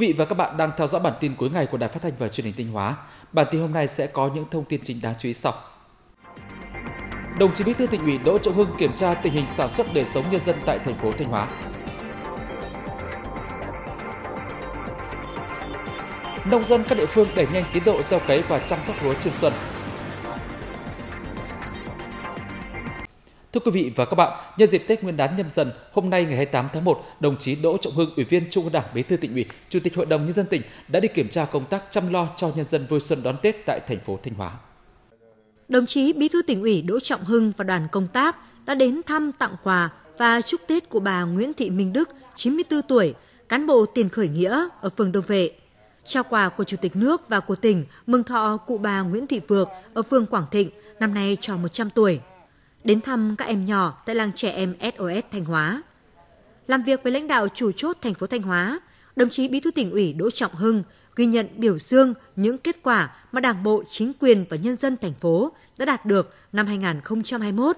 Quý vị và các bạn đang theo dõi bản tin cuối ngày của Đài Phát thanh và Truyền hình Thanh Hóa. Bản tin hôm nay sẽ có những thông tin chính đáng chú ý sau. Đồng chí Bí thư Tỉnh ủy Đỗ Trọng Hưng kiểm tra tình hình sản xuất đời sống nhân dân tại thành phố Thanh Hóa. Nông dân các địa phương đẩy nhanh tiến độ gieo cấy và chăm sóc lúa chiêm xuân. Thưa quý vị và các bạn, nhân dịp Tết Nguyên đán nhâm dần, hôm nay ngày 28 tháng 1, đồng chí Đỗ Trọng Hưng, Ủy viên Trung ương Đảng, Bí thư tỉnh ủy, Chủ tịch Hội đồng nhân dân tỉnh đã đi kiểm tra công tác chăm lo cho nhân dân vui xuân đón Tết tại thành phố Thanh Hóa. Đồng chí Bí thư tỉnh ủy Đỗ Trọng Hưng và đoàn công tác đã đến thăm tặng quà và chúc Tết của bà Nguyễn Thị Minh Đức, 94 tuổi, cán bộ tiền khởi nghĩa ở phường Đông Vệ. Trao quà của Chủ tịch nước và của tỉnh mừng thọ cụ bà Nguyễn Thị Vượng ở phường Quảng Thịnh, năm nay tròn 100 tuổi đến thăm các em nhỏ tại làng trẻ em SOS Thanh Hóa. Làm việc với lãnh đạo chủ chốt thành phố Thanh Hóa, đồng chí Bí thư tỉnh ủy Đỗ Trọng Hưng ghi nhận biểu dương những kết quả mà Đảng bộ, chính quyền và nhân dân thành phố đã đạt được năm 2021.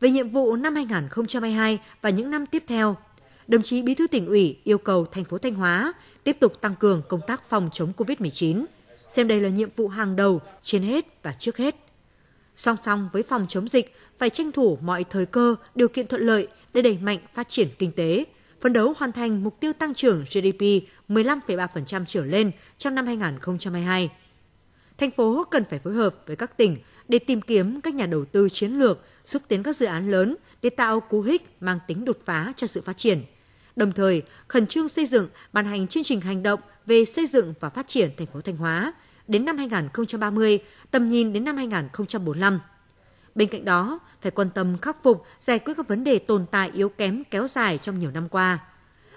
Về nhiệm vụ năm 2022 và những năm tiếp theo, đồng chí Bí thư tỉnh ủy yêu cầu thành phố Thanh Hóa tiếp tục tăng cường công tác phòng chống COVID-19, xem đây là nhiệm vụ hàng đầu trên hết và trước hết. Song song với phòng chống dịch, phải tranh thủ mọi thời cơ, điều kiện thuận lợi để đẩy mạnh phát triển kinh tế, phấn đấu hoàn thành mục tiêu tăng trưởng GDP 15,3% trở lên trong năm 2022. Thành phố cần phải phối hợp với các tỉnh để tìm kiếm các nhà đầu tư chiến lược, xúc tiến các dự án lớn để tạo cú hích mang tính đột phá cho sự phát triển. Đồng thời, khẩn trương xây dựng, ban hành chương trình hành động về xây dựng và phát triển thành phố Thanh Hóa – đến năm 2030, tầm nhìn đến năm 2045. Bên cạnh đó, phải quan tâm khắc phục, giải quyết các vấn đề tồn tại yếu kém kéo dài trong nhiều năm qua.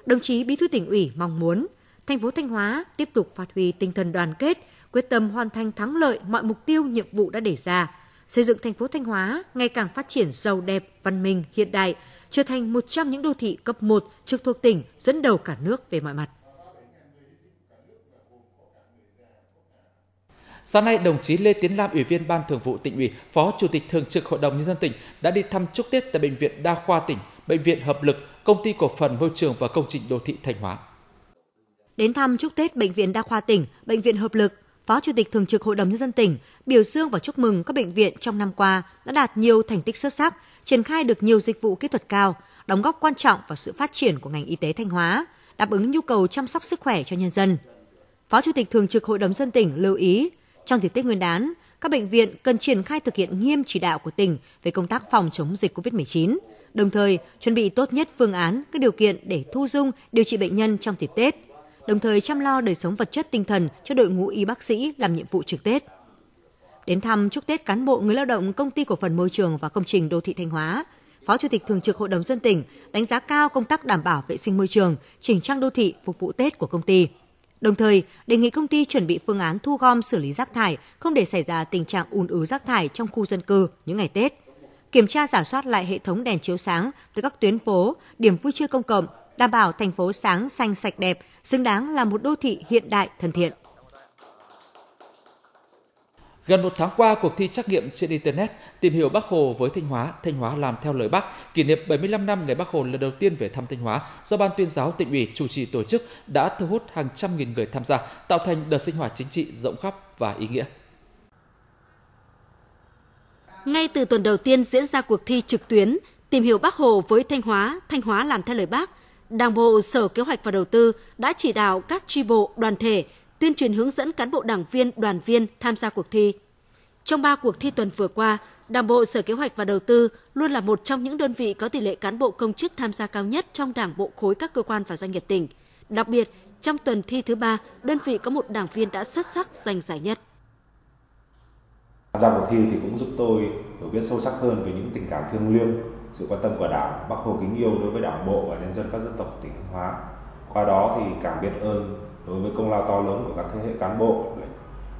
Đồng chí Bí thư tỉnh ủy mong muốn thành phố Thanh Hóa tiếp tục phát huy tinh thần đoàn kết, quyết tâm hoàn thành thắng lợi mọi mục tiêu nhiệm vụ đã đề ra, xây dựng thành phố Thanh Hóa ngày càng phát triển giàu đẹp, văn minh, hiện đại, trở thành một trong những đô thị cấp 1 trực thuộc tỉnh dẫn đầu cả nước về mọi mặt. Sáng nay, đồng chí Lê Tiến Lam, Ủy viên Ban Thường vụ Tỉnh ủy, Phó Chủ tịch Thường trực Hội đồng nhân dân tỉnh đã đi thăm chúc Tết tại bệnh viện Đa khoa tỉnh, bệnh viện Hợp lực, công ty cổ phần môi trường và công trình đô thị Thanh Hóa. Đến thăm chúc Tết bệnh viện Đa khoa tỉnh, bệnh viện Hợp lực, Phó Chủ tịch Thường trực Hội đồng nhân dân tỉnh biểu dương và chúc mừng các bệnh viện trong năm qua đã đạt nhiều thành tích xuất sắc, triển khai được nhiều dịch vụ kỹ thuật cao, đóng góp quan trọng vào sự phát triển của ngành y tế Thanh Hóa, đáp ứng nhu cầu chăm sóc sức khỏe cho nhân dân. Phó Chủ tịch Thường trực Hội đồng dân tỉnh lưu ý trong dịp Tết Nguyên đán, các bệnh viện cần triển khai thực hiện nghiêm chỉ đạo của tỉnh về công tác phòng chống dịch COVID-19, đồng thời chuẩn bị tốt nhất phương án, các điều kiện để thu dung, điều trị bệnh nhân trong dịp Tết, đồng thời chăm lo đời sống vật chất tinh thần cho đội ngũ y bác sĩ làm nhiệm vụ trực Tết. Đến thăm chúc Tết cán bộ người lao động công ty cổ phần môi trường và công trình đô thị Thanh Hóa, Phó Chủ tịch Thường trực Hội đồng dân tỉnh đánh giá cao công tác đảm bảo vệ sinh môi trường, chỉnh trang đô thị phục vụ Tết của công ty. Đồng thời, đề nghị công ty chuẩn bị phương án thu gom xử lý rác thải, không để xảy ra tình trạng ùn ứ rác thải trong khu dân cư những ngày Tết. Kiểm tra giả soát lại hệ thống đèn chiếu sáng từ các tuyến phố, điểm vui chơi công cộng, đảm bảo thành phố sáng xanh sạch đẹp, xứng đáng là một đô thị hiện đại thân thiện. Gần một tháng qua, cuộc thi trắc nghiệm trên Internet tìm hiểu Bác Hồ với Thanh Hóa, Thanh Hóa làm theo lời Bác, kỷ niệm 75 năm ngày Bác Hồ lần đầu tiên về thăm Thanh Hóa do Ban tuyên giáo tỉnh ủy chủ trì tổ chức đã thu hút hàng trăm nghìn người tham gia, tạo thành đợt sinh hoạt chính trị rộng khắp và ý nghĩa. Ngay từ tuần đầu tiên diễn ra cuộc thi trực tuyến Tìm hiểu Bác Hồ với Thanh Hóa, Thanh Hóa làm theo lời Bác, Đảng bộ Sở Kế hoạch và Đầu tư đã chỉ đạo các tri bộ, đoàn thể tuyên truyền hướng dẫn cán bộ đảng viên, đoàn viên tham gia cuộc thi. Trong 3 cuộc thi tuần vừa qua, Đảng bộ Sở Kế hoạch và Đầu tư luôn là một trong những đơn vị có tỷ lệ cán bộ công chức tham gia cao nhất trong Đảng bộ khối các cơ quan và doanh nghiệp tỉnh. Đặc biệt, trong tuần thi thứ ba, đơn vị có một đảng viên đã xuất sắc giành giải nhất. Tham gia cuộc thi thì cũng giúp tôi hiểu biết sâu sắc hơn về những tình cảm thương liêng, sự quan tâm của Đảng, Bác Hồ kính yêu đối với Đảng bộ và nhân dân các dân tộc tỉnh Thanh Hóa. Qua đó thì càng biết ơn đối với công lao to lớn của các thế hệ cán bộ,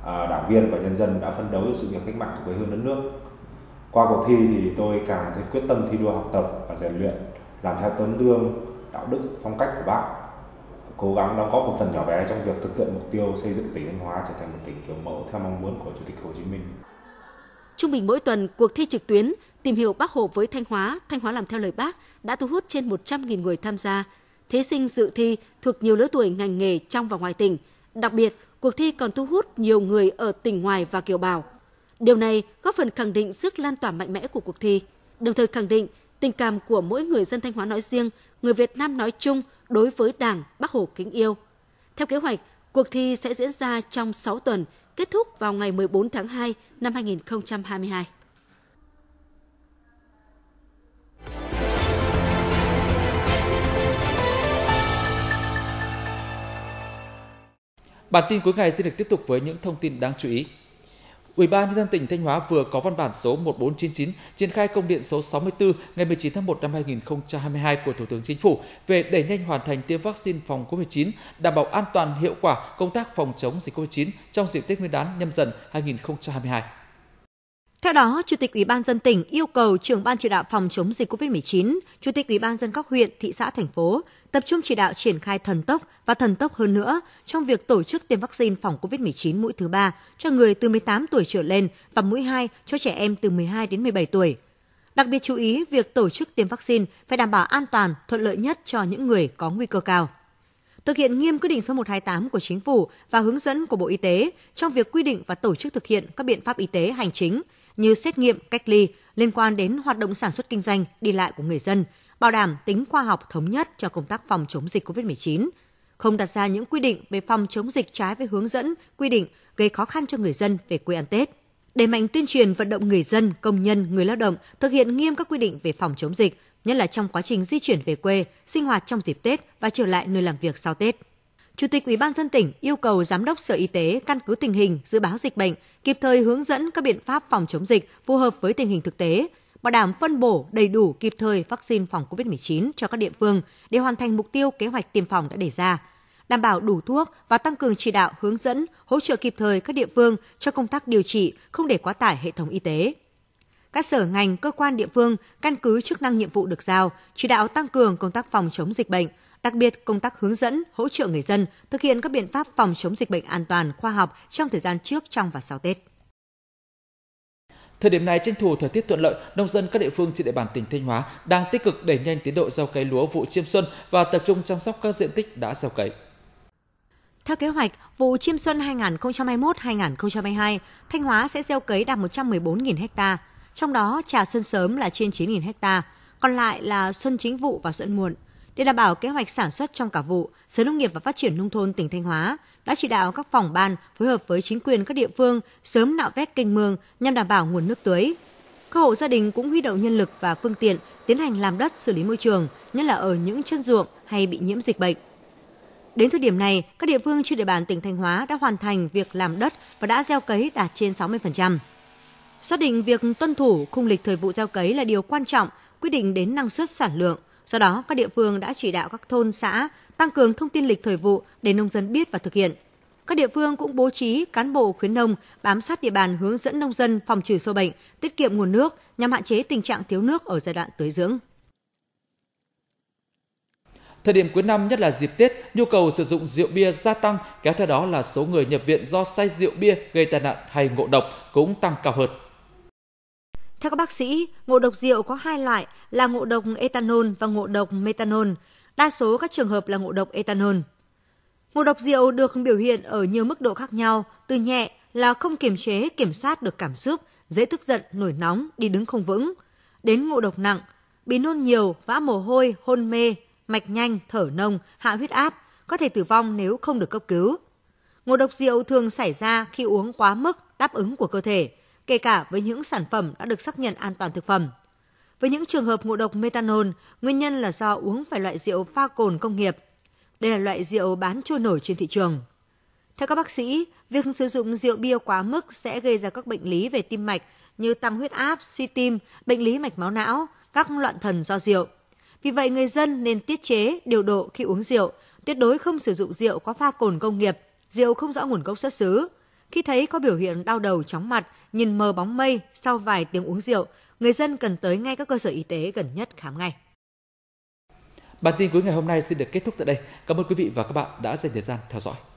à, đảng viên và nhân dân đã phấn đấu cho sự nghiệp cách mạng của quê hương đất nước. Qua cuộc thi thì tôi càng thấy quyết tâm thi đua học tập và rèn luyện, làm theo tấm gương, đạo đức, phong cách của bác cố gắng đóng góp một phần nhỏ bé trong việc thực hiện mục tiêu xây dựng tỉnh Thanh Hóa trở thành một tỉnh kiểu mẫu theo mong muốn của Chủ tịch Hồ Chí Minh. Trung bình mỗi tuần, cuộc thi trực tuyến tìm hiểu Bác Hồ với Thanh Hóa, Thanh Hóa làm theo lời Bác đã thu hút trên 100.000 người tham gia, thí sinh dự thi thuộc nhiều lứa tuổi ngành nghề trong và ngoài tỉnh. Đặc biệt, cuộc thi còn thu hút nhiều người ở tỉnh ngoài và kiều bào. Điều này góp phần khẳng định sức lan tỏa mạnh mẽ của cuộc thi, đồng thời khẳng định tình cảm của mỗi người dân Thanh Hóa nói riêng, người Việt Nam nói chung đối với Đảng, Bác Hồ kính yêu. Theo kế hoạch, cuộc thi sẽ diễn ra trong 6 tuần, kết thúc vào ngày 14 tháng 2 năm 2022. Bản tin cuối ngày sẽ được tiếp tục với những thông tin đáng chú ý. Ủy ban nhân dân tỉnh Thanh Hóa vừa có văn bản số 1499 triển khai công điện số 64 ngày 19 tháng 1 năm 2022 của Thủ tướng Chính phủ về đẩy nhanh hoàn thành tiêm vaccine phòng COVID-19, đảm bảo an toàn hiệu quả công tác phòng chống dịch COVID-19 trong dịp Tết Nguyên đán nhâm dần 2022. Theo đó, Chủ tịch Ủy ban dân tỉnh yêu cầu trưởng ban chỉ đạo phòng chống dịch COVID-19, Chủ tịch Ủy ban dân các huyện, thị xã, thành phố tập trung chỉ đạo triển khai thần tốc và thần tốc hơn nữa trong việc tổ chức tiêm vaccine phòng COVID-19 mũi thứ ba cho người từ 18 tuổi trở lên và mũi 2 cho trẻ em từ 12 đến 17 tuổi. Đặc biệt chú ý việc tổ chức tiêm vaccine phải đảm bảo an toàn, thuận lợi nhất cho những người có nguy cơ cao thực hiện nghiêm quyết định số 128 của chính phủ và hướng dẫn của Bộ Y tế trong việc quy định và tổ chức thực hiện các biện pháp y tế hành chính như xét nghiệm, cách ly liên quan đến hoạt động sản xuất kinh doanh, đi lại của người dân, bảo đảm tính khoa học thống nhất cho công tác phòng chống dịch COVID-19, không đặt ra những quy định về phòng chống dịch trái với hướng dẫn, quy định gây khó khăn cho người dân về quê ăn Tết. Đẩy mạnh tuyên truyền vận động người dân, công nhân, người lao động thực hiện nghiêm các quy định về phòng chống dịch, nhất là trong quá trình di chuyển về quê, sinh hoạt trong dịp Tết và trở lại nơi làm việc sau Tết. Chủ tịch Ủy ban dân tỉnh yêu cầu giám đốc Sở Y tế căn cứ tình hình dự báo dịch bệnh, kịp thời hướng dẫn các biện pháp phòng chống dịch phù hợp với tình hình thực tế, bảo đảm phân bổ đầy đủ kịp thời vaccine phòng COVID-19 cho các địa phương để hoàn thành mục tiêu kế hoạch tiêm phòng đã đề ra, đảm bảo đủ thuốc và tăng cường chỉ đạo hướng dẫn, hỗ trợ kịp thời các địa phương cho công tác điều trị, không để quá tải hệ thống y tế. Các sở ngành, cơ quan địa phương căn cứ chức năng nhiệm vụ được giao, chỉ đạo tăng cường công tác phòng chống dịch bệnh, đặc biệt công tác hướng dẫn, hỗ trợ người dân thực hiện các biện pháp phòng chống dịch bệnh an toàn, khoa học trong thời gian trước, trong và sau Tết. Thời điểm này tranh thủ thời tiết thuận lợi, nông dân các địa phương trên địa bàn tỉnh Thanh Hóa đang tích cực đẩy nhanh tiến độ gieo cấy lúa vụ chiêm xuân và tập trung chăm sóc các diện tích đã gieo cấy. Theo kế hoạch, vụ chiêm xuân 2021-2022, Thanh Hóa sẽ gieo cấy đạt 114.000 ha, trong đó trà xuân sớm là trên 9.000 ha, còn lại là xuân chính vụ và xuân muộn – để đảm bảo kế hoạch sản xuất trong cả vụ, Sở Nông nghiệp và Phát triển Nông thôn tỉnh Thanh Hóa đã chỉ đạo các phòng ban phối hợp với chính quyền các địa phương sớm nạo vét kênh mương nhằm đảm bảo nguồn nước tưới. Các hộ gia đình cũng huy động nhân lực và phương tiện tiến hành làm đất xử lý môi trường, nhất là ở những chân ruộng hay bị nhiễm dịch bệnh. Đến thời điểm này, các địa phương trên địa bàn tỉnh Thanh Hóa đã hoàn thành việc làm đất và đã gieo cấy đạt trên 60%. Xác định việc tuân thủ khung lịch thời vụ gieo cấy là điều quan trọng, quyết định đến năng suất sản lượng – Do đó, các địa phương đã chỉ đạo các thôn xã tăng cường thông tin lịch thời vụ để nông dân biết và thực hiện. Các địa phương cũng bố trí cán bộ khuyến nông bám sát địa bàn hướng dẫn nông dân phòng trừ sâu bệnh, tiết kiệm nguồn nước nhằm hạn chế tình trạng thiếu nước ở giai đoạn tưới dưỡng. Thời điểm cuối năm nhất là dịp Tết, nhu cầu sử dụng rượu bia gia tăng, kéo theo đó là số người nhập viện do say rượu bia gây tai nạn hay ngộ độc cũng tăng cao hơn. Theo các bác sĩ, ngộ độc rượu có hai loại là ngộ độc ethanol và ngộ độc methanol. Đa số các trường hợp là ngộ độc ethanol. Ngộ độc rượu được biểu hiện ở nhiều mức độ khác nhau, từ nhẹ là không kiềm chế, kiểm soát được cảm xúc, dễ tức giận, nổi nóng, đi đứng không vững, đến ngộ độc nặng, bị nôn nhiều, vã mồ hôi, hôn mê, mạch nhanh, thở nông, hạ huyết áp, có thể tử vong nếu không được cấp cứu. Ngộ độc rượu thường xảy ra khi uống quá mức đáp ứng của cơ thể, kể cả với những sản phẩm đã được xác nhận an toàn thực phẩm. Với những trường hợp ngộ độc methanol, nguyên nhân là do uống phải loại rượu pha cồn công nghiệp. Đây là loại rượu bán trôi nổi trên thị trường. Theo các bác sĩ, việc sử dụng rượu bia quá mức sẽ gây ra các bệnh lý về tim mạch như tăng huyết áp, suy tim, bệnh lý mạch máu não, các loạn thần do rượu. Vì vậy, người dân nên tiết chế, điều độ khi uống rượu, tuyệt đối không sử dụng rượu có pha cồn công nghiệp, rượu không rõ nguồn gốc xuất xứ. Khi thấy có biểu hiện đau đầu, chóng mặt, nhìn mờ bóng mây sau vài tiếng uống rượu, người dân cần tới ngay các cơ sở y tế gần nhất khám ngay. Bản tin cuối ngày hôm nay xin được kết thúc tại đây. Cảm ơn quý vị và các bạn đã dành thời gian theo dõi.